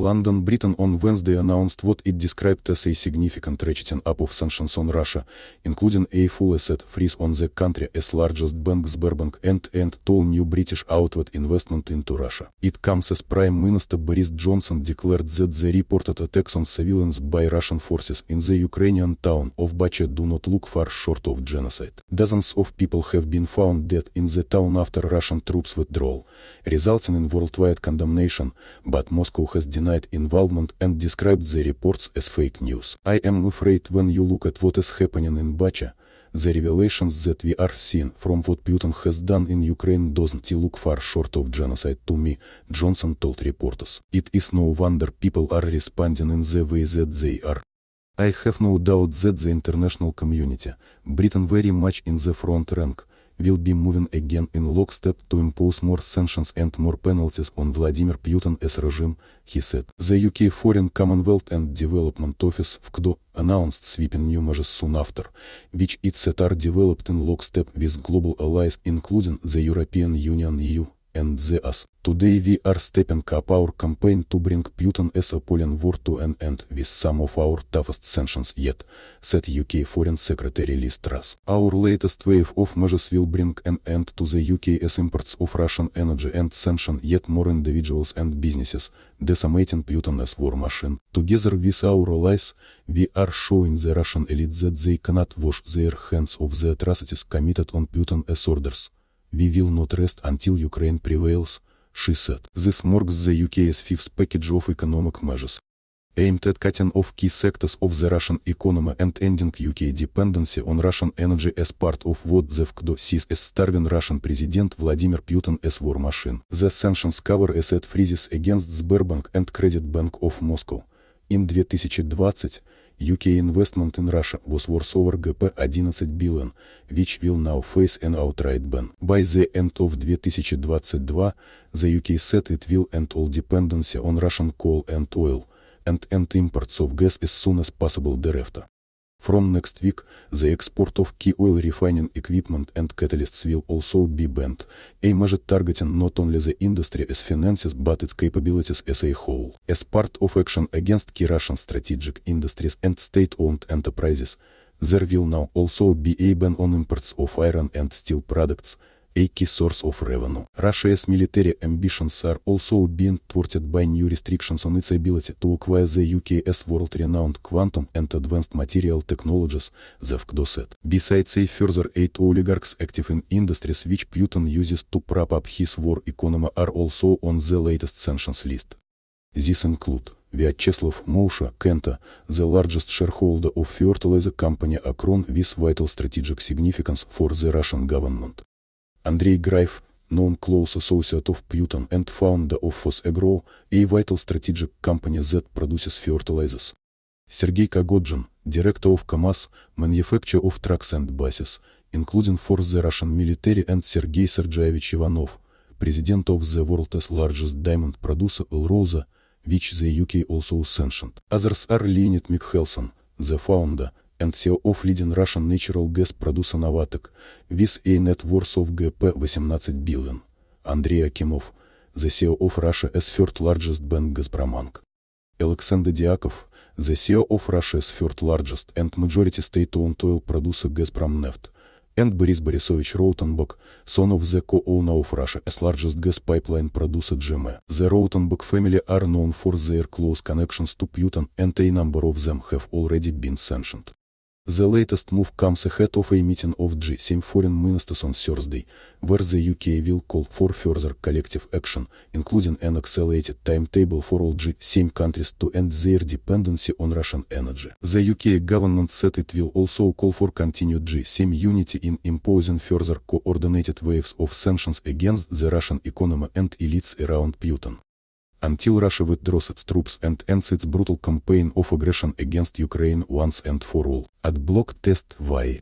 London, Britain on Wednesday announced what it described as a significant ratcheting up of sanctions on Russia, including a full asset freeze on the country as largest banks Sberbank and and toll new British outward investment into Russia. It comes as Prime Minister Boris Johnson declared that the reported attacks on civilians by Russian forces in the Ukrainian town of Bacha do not look far short of genocide. Dozens of people have been found dead in the town after Russian troops withdrawal, resulting in worldwide condemnation, but Moscow has denied denied involvement and described the reports as fake news. I am afraid when you look at what is happening in Bacha, the revelations that we are seeing from what Putin has done in Ukraine doesn't look far short of genocide to me, Johnson told reporters. It is no wonder people are responding in the way that they are. I have no doubt that the international community, Britain very much in the front rank, will be moving again in lockstep to impose more sanctions and more penalties on Vladimir Putin's regime, he said. The UK Foreign Commonwealth and Development Office (FCDO) announced sweeping new measures soon after, which it said are developed in lockstep with global allies including the European Union EU, and the us. Today we are stepping up our campaign to bring Putin as a Poland war to an end with some of our toughest sanctions yet, said UK Foreign Secretary Liz Truss. Our latest wave of measures will bring an end to the UK's imports of Russian energy and sanction yet more individuals and businesses, decimating Putin's war machine. Together with our allies, we are showing the Russian elite that they cannot wash their hands of the atrocities committed on Putin's orders we will not rest until Ukraine prevails, she said. This marks the UK's fifth package of economic measures aimed at cutting off key sectors of the Russian economy and ending UK dependency on Russian energy as part of what the UK sees as starving Russian President Vladimir Putin as war machine. The sanctions cover asset freezes against Sberbank and Credit Bank of Moscow, in 2020, UK investment in Russia was worth over GP11 billion, which will now face an outright ban. By the end of 2022, the UK said it will end all dependency on Russian coal and oil, and end imports of gas as soon as possible thereafter. From next week, the export of key oil refining equipment and catalysts will also be banned, a measure targeting not only the industry as finances but its capabilities as a whole. As part of action against key Russian strategic industries and state-owned enterprises, there will now also be a ban on imports of iron and steel products, a source of revenue. Russia's military ambitions are also being thwarted by new restrictions on its ability to acquire the UK world-renowned quantum and advanced material technologies, the FCDO said. Besides a further eight oligarchs active in industries which Putin uses to prop up his war economy are also on the latest sanctions list. This include Vyacheslav Моуша Kenta, the largest shareholder of fertilizer company Akron with vital strategic significance for the Russian government. Андрей Грайф, known close associate of Putin and founder of FOS Agro, a vital strategic company that produces fertilizers. Сергей Когоджин, director of КАМАЗ, manufacturer of trucks and buses, including for the Russian military and Сергей Sergeyevich Ivanov, president of the world's largest diamond producer Elrosa, which the UK also sanctioned. Others are Leonid Mikhelson, the founder, and CEO of leading Russian natural gas producer Novatek, with a net worth of GP 18 billion. Андрей Акимов, the CEO of Russia's third largest bank Gazprobank. Alexander Diakov, the CEO of Russia's third largest and majority state-owned oil producer Gazpromneft, and Boris Borisovich Rotenbach, son of the co-owner of Russia's largest gas pipeline producer GME. The Rotenbach family are known for their close connections to Putin and a number of them have already been sanctioned. The latest move comes ahead of a meeting of G7 foreign ministers on Thursday, where the UK will call for further collective action, including an accelerated timetable for all G7 countries to end their dependency on Russian energy. The UK government said it will also call for continued G7 unity in imposing further coordinated waves of sanctions against the Russian economy and elites around Putin until Russia withdraws its troops and ends its brutal campaign of aggression against Ukraine once and for all, at block test y.